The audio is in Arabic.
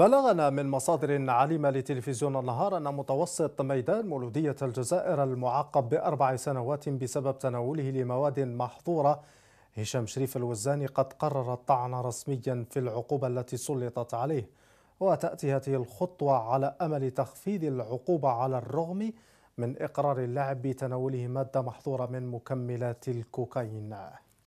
بلغنا من مصادر عالمة لتلفزيون النهار أن متوسط ميدان مولودية الجزائر المعاقب بأربع سنوات بسبب تناوله لمواد محظورة هشام شريف الوزاني قد قرر الطعن رسميا في العقوبة التي سلطت عليه وتأتي هذه الخطوة على أمل تخفيض العقوبة على الرغم من إقرار اللعب بتناوله مادة محظورة من مكملات الكوكايين